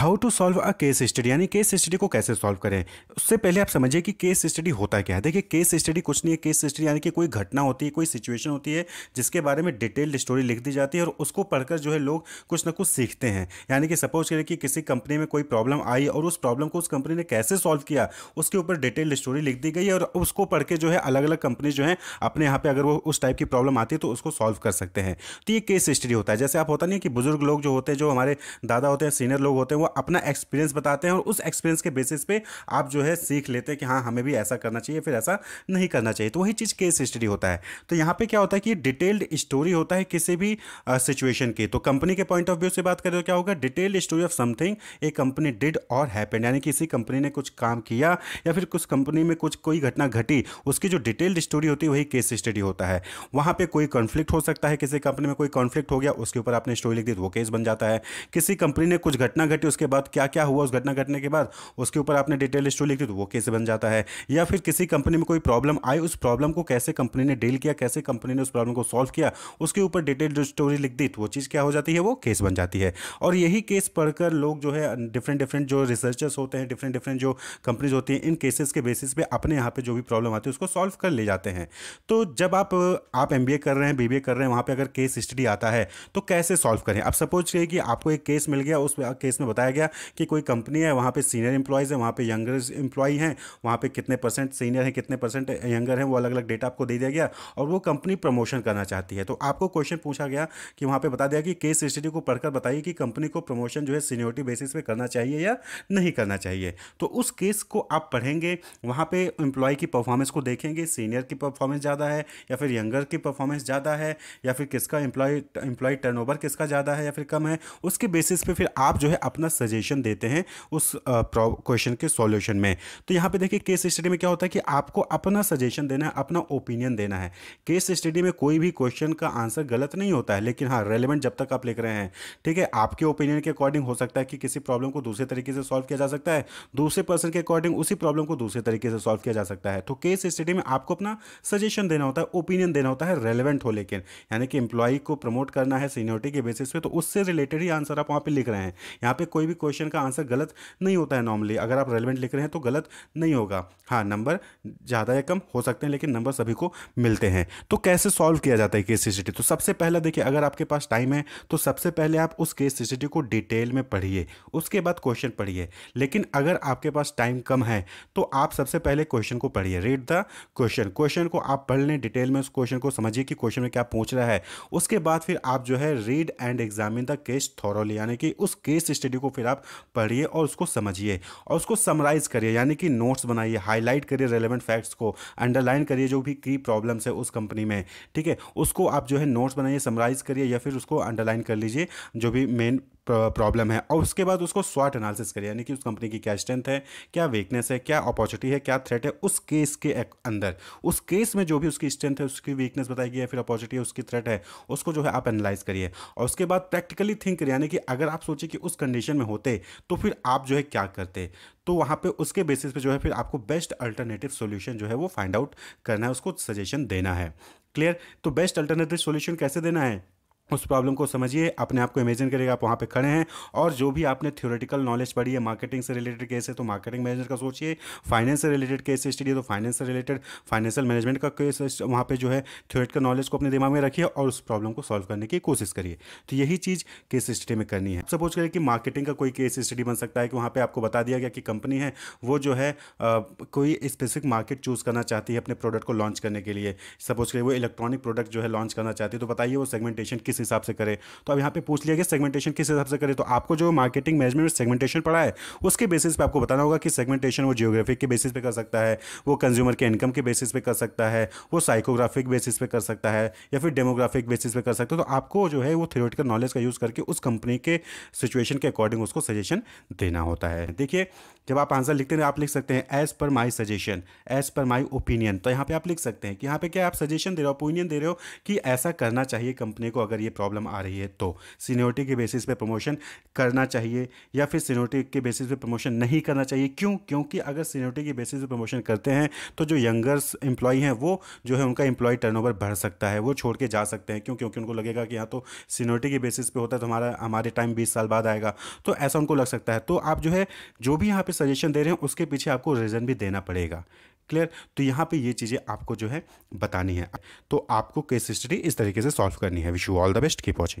how to solve a case study यानी case study को कैसे सॉल्व करें उससे पहले आप समझिए कि केस स्टडी होता क्या है देखिए केस स्टडी कुछ नहीं है केस स्टडी यानी कि कोई घटना होती है कोई सिचुएशन होती है जिसके बारे में डिटेल्ड स्टोरी लिख दी जाती है और उसको पढ़कर जो है लोग कुछ ना कुछ सीखते हैं यानी कि सपोज करें कि किसी कंपनी में कोई प्रॉब्लम आई और उस प्रॉब्लम को उस कंपनी ने कैसे सॉल्व किया उसके ऊपर डिटेल्ड स्टोरी लिख दी गई और उसको पढ़ के जो है अलग अलग कंपनी जो है अपने यहाँ पर अगर वो उस टाइप की प्रॉब्लम आती है तो उसको सॉल्व कर सकते हैं तो ये केस स्टडी होता है जैसे आप होता नहीं कि बुजुर्ग लोग जो होते हैं जो हमारे दादा होते हैं सीनियर लोग होते हैं वो अपना एक्सपीरियंस बताते हैं और उस एक्सपीरियंस के बेसिस पे आप जो है सीख लेते हैं कि हाँ हमें भी ऐसा करना चाहिए फिर ऐसा नहीं करना चाहिए तो वही चीज़ केस स्टडी होता है तो यहाँ पर क्या होता है कि डिटेल्ड स्टोरी होता है किसी भी सिचुएशन की तो कंपनी के पॉइंट ऑफ व्यू से बात करें तो क्या होगा detailed story of something a company did और हैपेंड यानी किसी कंपनी ने कुछ काम किया या फिर कुछ कंपनी में कुछ कोई घटना घटी उसकी जो डिटेल्ड स्टोरी होती है वही केस स्टडी होता है वहां पे कोई कॉन्फ्लिक्ट हो सकता है किसी कंपनी में कोई कॉन्फ्लिक्ट हो गया उसके ऊपर आपने स्टोरी लिख दी तो वो केस बन जाता है किसी कंपनी ने कुछ घटना घटी उसके बाद क्या क्या हुआ उस घटना घटने के बाद उसके ऊपर आपने डिटेल स्टोरी लिख दी तो वो कैसे बन जाता है या फिर किसी कंपनी में कोई प्रॉब्लम आई उस प्रॉब्लम को कैसे कंपनी ने डील किया कैसे कंपनी ने उस प्रॉब्लम को सॉल्व किया उसके ऊपर डिटेल स्टोरी लिख दी तो वो चीज़ क्या हो जाती है वो केस बन जाती है और यही केस पढ़कर लोग जो है डिफरेंट डिफरेंट जो रिसर्चर्स होते हैं डिफरेंट डिफरेंट जो कंपनीज होती हैं इन केसेस के बेसिस पे अपने यहाँ पे जो भी प्रॉब्लम आती है उसको सॉल्व कर ले जाते हैं तो जब आप आप एम कर रहे हैं बी कर रहे हैं वहाँ पर अगर केस स्टडी आता है तो कैसे सॉल्व करें अब सपोज करिए कि आपको एक केस मिल गया उस केस में बताया बताया गया कि कोई कंपनी है वहाँ पे सीनियर इंप्लॉयज हैं वहाँ पे यंगर इंप्लॉई हैं वहाँ पे कितने परसेंट सीनियर हैं कितने परसेंट यंगर हैं वो अलग अलग डेटा आपको दे दिया गया और वो कंपनी प्रमोशन करना चाहती है तो आपको क्वेश्चन पूछा गया कि वहाँ पर बता दिया कि केस स्टडी को पढ़कर बताइए कि कंपनी को प्रमोशन जो है सीनियोरिटी बेसिस पर करना चाहिए या नहीं करना चाहिए तो उस केस को आप पढ़ेंगे वहाँ पर इंप्लॉय की परफॉर्मेंस को देखेंगे सीनियर की परफॉर्मेंस ज़्यादा है या फिर यंगर की परफॉर्मेंस ज़्यादा है या फिर किसका इंप्लॉय इंप्लॉय टर्नओवर किसका ज़्यादा है या फिर कम है उसके बेसिस पे फिर आप जो है अपना सजेशन देते हैं उस क्वेश्चन के सॉल्यूशन में तो यहाँ पे देखिए केस स्टडी में क्या होता है कि आपको अपना सजेशन देना है अपना ओपिनियन देना है केस स्टडी में कोई भी क्वेश्चन का आंसर गलत नहीं होता है लेकिन हाँ रेलिवेंट जब तक आप लिख रहे हैं ठीक है आपके ओपिनियन के अकॉर्डिंग हो सकता है कि किसी प्रॉब्लम को दूसरे तरीके से सॉल्व किया जा सकता है दूसरे पर्सन के अकॉर्डिंग उसी प्रॉब्लम को दूसरे तरीके से सॉल्व किया जा सकता है तो केस स्टडी में आपको अपना सजेशन देना होता है ओपिनियन देना होता है रेलिवेंट हो लेकिन यानी कि एम्प्लॉय को प्रमोट करना है सीनियोरिटी के बेसिस पे तो उससे रिलेटेड ही आंसर आप वहां पे लिख रहे हैं यहां पे कोई कोई भी क्वेश्चन का आंसर गलत नहीं होता है नॉर्मली अगर आप रेलिवेंट लिख रहे हैं तो गलत नहीं होगा हाँ नंबर ज़्यादा या कम हो सकते हैं लेकिन नंबर सभी को मिलते हैं तो कैसे सॉल्व किया जाता है केस सिसिटी तो सबसे पहला देखिए अगर आपके पास टाइम है तो सबसे पहले आप उस केस सिसिटी को डिटेल में पढ़िए उसके बाद क्वेश्चन पढ़िए लेकिन अगर आपके पास टाइम कम है तो आप सबसे पहले क्वेश्चन को पढ़िए रीड द क्वेश्चन क्वेश्चन को आप पढ़ लें डिटेल में उस क्वेश्चन को समझिए कि क्वेश्चन में क्या पूछ रहा है उसके बाद फिर आप जो है read and examine the case thoroughly यानी कि उस केस स्टडी को फिर आप पढ़िए और उसको समझिए और उसको समराइज़ करिए यानी कि नोट्स बनाइए हाईलाइट करिए रेलिवेंट फैक्ट्स को अंडरलाइन करिए जो भी की प्रॉब्लम्स है उस कंपनी में ठीक है उसको आप जो है नोट्स बनाइए समराइज़ करिए या फिर उसको अंडरलाइन कर लीजिए जो भी मेन प्रॉब्लम है और उसके बाद उसको स्वाट एनालिसिस करें यानी कि उस कंपनी की क्या स्ट्रेंथ है क्या वीकनेस है क्या अपॉर्चुनिटी है क्या थ्रेट है उस केस के अंदर उस केस में जो भी उसकी स्ट्रेंथ है उसकी वीकनेस बताई गई है फिर अपॉर्चुनिटी है उसकी थ्रेट है उसको जो है आप एनालाइज करिए और उसके बाद प्रैक्टिकली थिंक करिए यानी कि अगर आप सोचें कि उस कंडीशन में होते तो फिर आप जो है क्या करते तो वहाँ पे उसके बेसिस पे जो है फिर आपको बेस्ट अल्टरनेटिव सॉल्यूशन जो है वो फाइंड आउट करना है उसको सजेशन देना है क्लियर तो बेस्ट अल्टरनेटिव सॉल्यूशन कैसे देना है उस प्रॉब्लम को समझिए अपने आप को इमेजिन करिएगा आप वहाँ पे खड़े हैं और जो भी आपने थ्योरेटिकल नॉलेज पढ़ी है मार्केटिंग से रिलेटेड केस है तो मार्केटिंग मैनेजर का सोचिए फाइनेंस से रिलेटेड केस स्टडी है तो फाइनेंस से रिलेटेड फाइनेंशियल मैनेजमेंट का केस वहाँ पे जो है थ्योरेटिकल नॉलेज को अपने दिमाग में रखिए और उस प्रॉब्लम को सॉल्व करने की कोशिश करिए तो यही चीज़ केस स्टडी में करनी है सपोज करिए कि मार्केटिंग का कोई केस स्टडी बन सकता है कि वहाँ पर आपको बता दिया गया कि कंपनी है वो जो है कोई स्पेसिफिक मार्केट चूज़ करना चाहती है अपने प्रोडक्ट को लॉन्च करने के लिए सपोज करिए वो इलेक्ट्रॉनिक प्रोडक्ट जो है लॉन्च करना चाहती है तो बताइए वो सेगमेंटेशन किस हिसाब से करें तो अब यहाँ पे पूछ लिया कि सेगमेंटेशन किस हिसाब से करें तो आपको जो मार्केटिंग मैनेजमेंट में सेगमेंटेशन पढ़ा है उसके बेसिस पे आपको बताना होगा कि सेगमेंटेशन वो जियोग्राफिक के बेसिस पे कर सकता है वो कंज्यूमर के इनकम के बेसिस पे कर सकता है वो साइकोग्राफिक बेसिस पे कर सकता है या फिर डेमोग्राफिक बेसिस पे कर सकता है तो आपको जो है वो थियोरेटिकल नॉलेज का यूज़ करके उस कंपनी के सिचुएशन के अकॉर्डिंग उसको सजेशन देना होता है देखिए जब आप आंसर लिखते हैं आप लिख सकते हैं as per my suggestion as per my opinion तो यहाँ पे आप लिख सकते हैं कि यहाँ पे क्या आप सजेशन दे रहे हो ओपिनियन दे रहे हो कि ऐसा करना चाहिए कंपनी को अगर ये ये प्रॉब्लम आ रही है तो सीनियोरिटी के बेसिस पे प्रमोशन करना चाहिए या फिर सीनियोरिटी के बेसिस पे प्रमोशन नहीं करना चाहिए क्यों क्योंकि अगर सीनियोरिटी के बेसिस पे प्रमोशन करते हैं तो जो यंगर्स एम्प्लॉई हैं वो जो है उनका एम्प्लॉय टर्नओवर बढ़ सकता है वो छोड़ के जा सकते हैं क्यों क्योंकि उनको लगेगा कि यहाँ तो सीनियोरिटी के बेसिस पे होता है तो हमारा हमारे टाइम बीस साल बाद आएगा तो ऐसा उनको लग सकता है तो आप जो है जो भी यहाँ पर सजेशन दे रहे हैं उसके पीछे आपको रीज़न भी देना पड़ेगा क्लियर तो यहाँ पे ये चीज़ें आपको जो है बतानी है तो आपको केस हिस्ट्री इस तरीके से सॉल्व करनी है wish you all the best keep watching